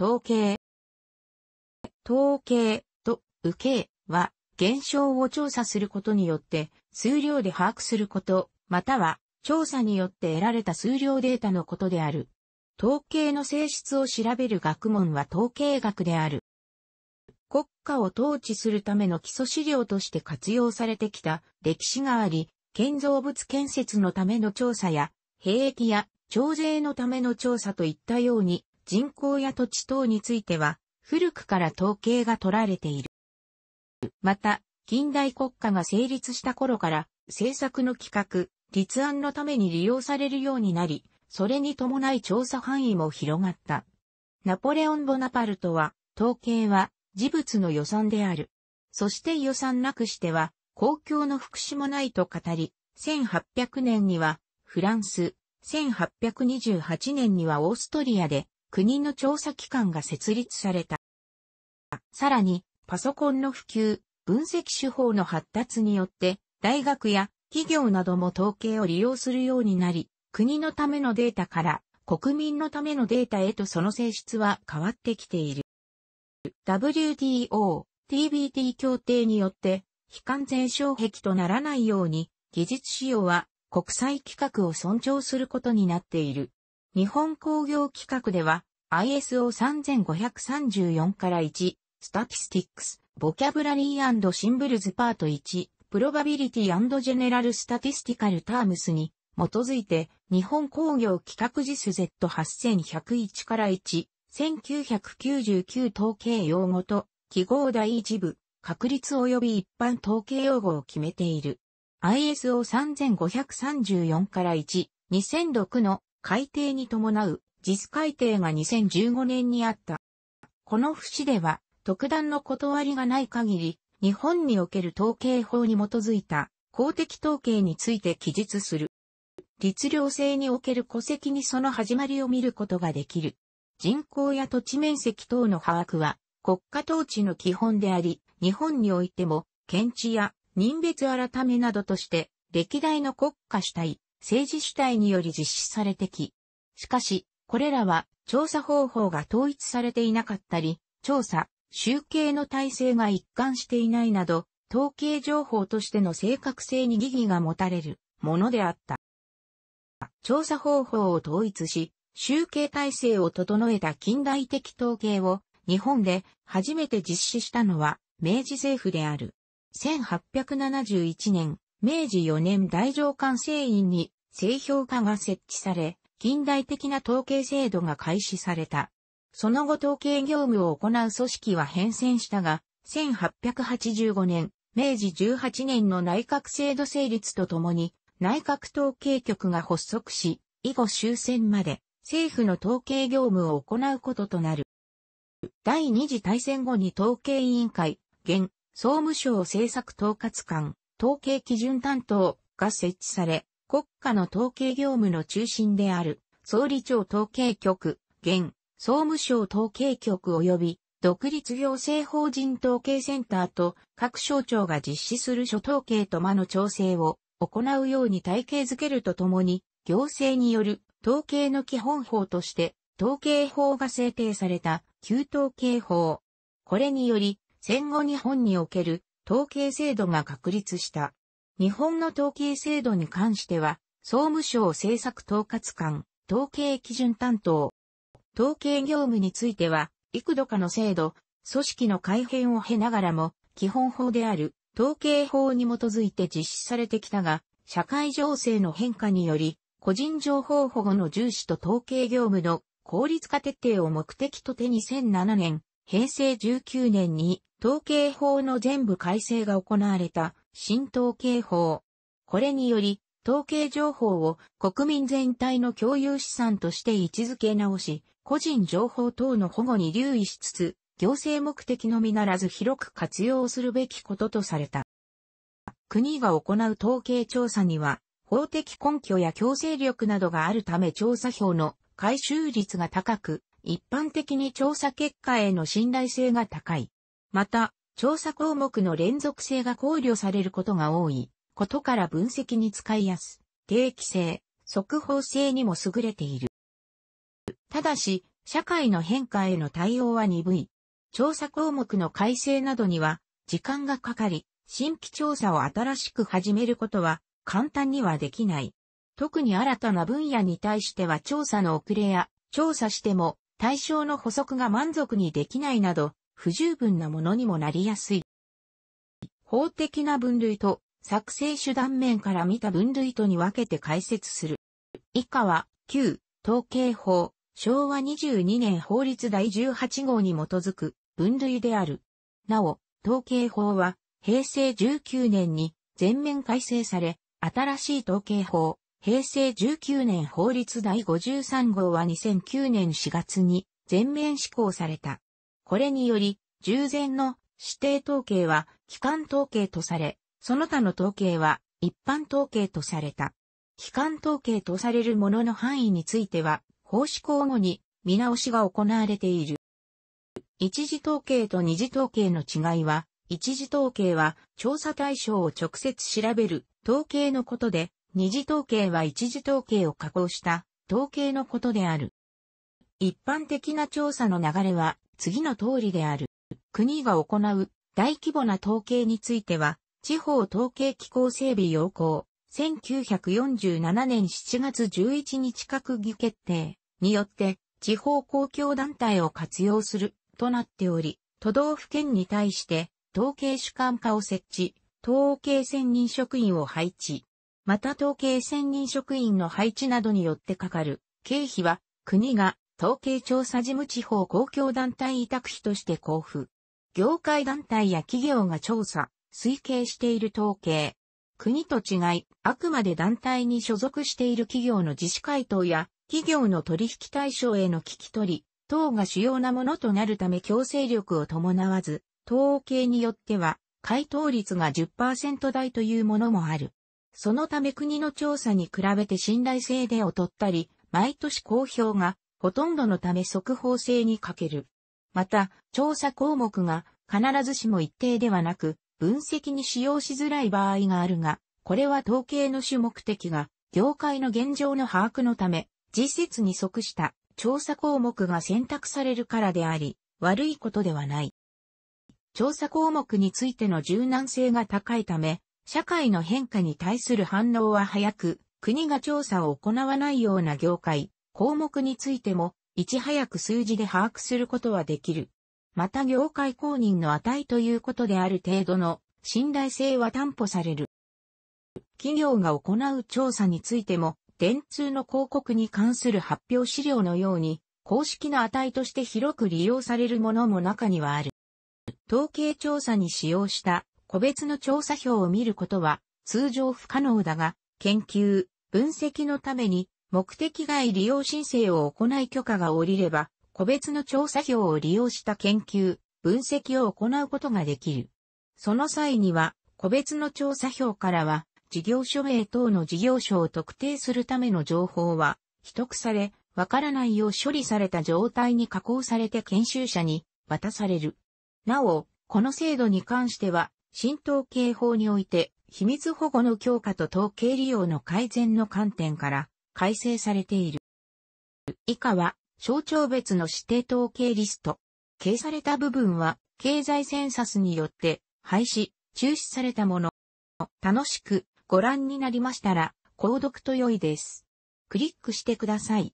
統計。統計と受けは、現象を調査することによって、数量で把握すること、または、調査によって得られた数量データのことである。統計の性質を調べる学問は統計学である。国家を統治するための基礎資料として活用されてきた歴史があり、建造物建設のための調査や、兵役や徴税のための調査といったように、人口や土地等については、古くから統計が取られている。また、近代国家が成立した頃から、政策の企画、立案のために利用されるようになり、それに伴い調査範囲も広がった。ナポレオン・ボナパルトは、統計は、事物の予算である。そして予算なくしては、公共の福祉もないと語り、1800年には、フランス、1828年にはオーストリアで、国の調査機関が設立された。さらに、パソコンの普及、分析手法の発達によって、大学や企業なども統計を利用するようになり、国のためのデータから国民のためのデータへとその性質は変わってきている。WTO、TBT 協定によって、非完全障壁とならないように、技術使用は国際規格を尊重することになっている。日本工業企画では ISO3534 から1、スタティスティックス、ボキャブラリーシンブルズパート1、プロバビリティジェネラルスタティスティカルタームスに基づいて日本工業企画実 Z8101 から1、1999統計用語と記号第一部、確率及び一般統計用語を決めている。ISO3534 から1、2006の改定に伴う実改定が2015年にあった。この節では、特段の断りがない限り、日本における統計法に基づいた公的統計について記述する。律令制における戸籍にその始まりを見ることができる。人口や土地面積等の把握は国家統治の基本であり、日本においても、検知や人別改めなどとして、歴代の国家主体、政治主体により実施されてき、しかし、これらは調査方法が統一されていなかったり、調査、集計の体制が一貫していないなど、統計情報としての正確性に疑義が持たれるものであった。調査方法を統一し、集計体制を整えた近代的統計を日本で初めて実施したのは明治政府である。1871年、明治4年大上官制院に製氷課が設置され、近代的な統計制度が開始された。その後統計業務を行う組織は変遷したが、1885年、明治18年の内閣制度成立とともに、内閣統計局が発足し、以後終戦まで政府の統計業務を行うこととなる。第二次大戦後に統計委員会、現、総務省政策統括官、統計基準担当が設置され、国家の統計業務の中心である、総理庁統計局、現、総務省統計局及び、独立行政法人統計センターと各省庁が実施する諸統計と間の調整を行うように体系づけるとともに、行政による統計の基本法として、統計法が制定された旧統計法。これにより、戦後日本における統計制度が確立した。日本の統計制度に関しては、総務省政策統括官、統計基準担当、統計業務については、幾度かの制度、組織の改変を経ながらも、基本法である統計法に基づいて実施されてきたが、社会情勢の変化により、個人情報保護の重視と統計業務の効率化徹底を目的とて2007年、平成19年に統計法の全部改正が行われた新統計法。これにより、統計情報を国民全体の共有資産として位置づけ直し、個人情報等の保護に留意しつつ、行政目的のみならず広く活用するべきこととされた。国が行う統計調査には、法的根拠や強制力などがあるため調査票の回収率が高く、一般的に調査結果への信頼性が高い。また、調査項目の連続性が考慮されることが多いことから分析に使いやす、定期性、速報性にも優れている。ただし、社会の変化への対応は鈍い。調査項目の改正などには時間がかかり、新規調査を新しく始めることは簡単にはできない。特に新たな分野に対しては調査の遅れや調査しても対象の補足が満足にできないなど不十分なものにもなりやすい。法的な分類と作成手段面から見た分類とに分けて解説する。以下は、旧、統計法、昭和22年法律第18号に基づく分類である。なお、統計法は、平成19年に全面改正され、新しい統計法、平成19年法律第53号は2009年4月に全面施行された。これにより、従前の指定統計は機関統計とされ、その他の統計は一般統計とされた。機関統計とされるものの範囲については、法施行後に見直しが行われている。一次統計と二次統計の違いは、一次統計は調査対象を直接調べる統計のことで、二次統計は一次統計を加工した統計のことである。一般的な調査の流れは次の通りである。国が行う大規模な統計については、地方統計機構整備要項、1947年7月11日閣議決定によって、地方公共団体を活用するとなっており、都道府県に対して統計主管課を設置、統計専任職員を配置。また統計専任職員の配置などによってかかる経費は国が統計調査事務地方公共団体委託費として交付。業界団体や企業が調査、推計している統計。国と違い、あくまで団体に所属している企業の自主回答や、企業の取引対象への聞き取り、等が主要なものとなるため強制力を伴わず、統計によっては、回答率が10%台というものもある。そのため国の調査に比べて信頼性で劣ったり、毎年公表がほとんどのため速報性に欠ける。また、調査項目が必ずしも一定ではなく、分析に使用しづらい場合があるが、これは統計の主目的が、業界の現状の把握のため、事実に即した調査項目が選択されるからであり、悪いことではない。調査項目についての柔軟性が高いため、社会の変化に対する反応は早く、国が調査を行わないような業界、項目についても、いち早く数字で把握することはできる。また業界公認の値ということである程度の信頼性は担保される。企業が行う調査についても、電通の広告に関する発表資料のように、公式の値として広く利用されるものも中にはある。統計調査に使用した個別の調査表を見ることは通常不可能だが、研究、分析のために目的外利用申請を行い許可が下りれば、個別の調査票を利用した研究、分析を行うことができる。その際には、個別の調査票からは、事業所名等の事業所を特定するための情報は、秘匿され、わからないよう処理された状態に加工されて研修者に渡される。なお、この制度に関しては、新統計法において、秘密保護の強化と統計利用の改善の観点から、改正されている。以下は、省庁別の指定統計リスト。計された部分は、経済センサスによって、廃止、中止されたもの。楽しくご覧になりましたら、購読と良いです。クリックしてください。